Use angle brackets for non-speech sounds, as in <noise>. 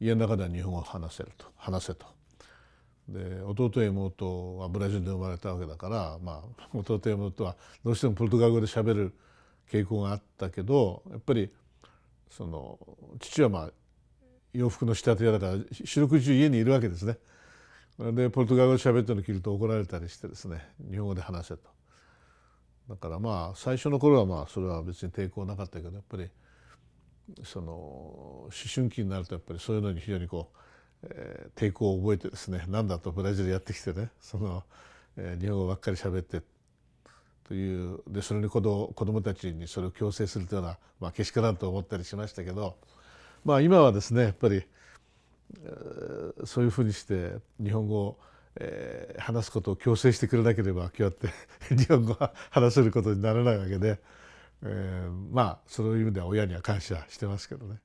家の中では日本語を話せると話せと。で弟や妹はブラジルで生まれたわけだから、まあ、<laughs> 弟や妹はどうしてもポルトガル語でしゃべる傾向があったけどやっぱりその父はまあ洋服の仕立て屋だから四六時中家にいるわけですね。でポルトガル語で喋ってるの着ると怒られたりしてですね日本語で話せと。だからまあ最初の頃はまあそれは別に抵抗なかったけどやっぱりその思春期になるとやっぱりそういうのに非常にこう、えー、抵抗を覚えてですねなんだとブラジルやってきてねその、えー、日本語ばっかり喋ってというでそれに子ど子どもたちにそれを強制するというのは、まあ、けしからんと思ったりしましたけど、まあ、今はですねやっぱり、えー、そういうふうにして日本語をえー、話すことを強制してくれなければこうやって <laughs> 日本語は話せることにならないわけでえー、まあそういう意味では親には感謝してますけどね。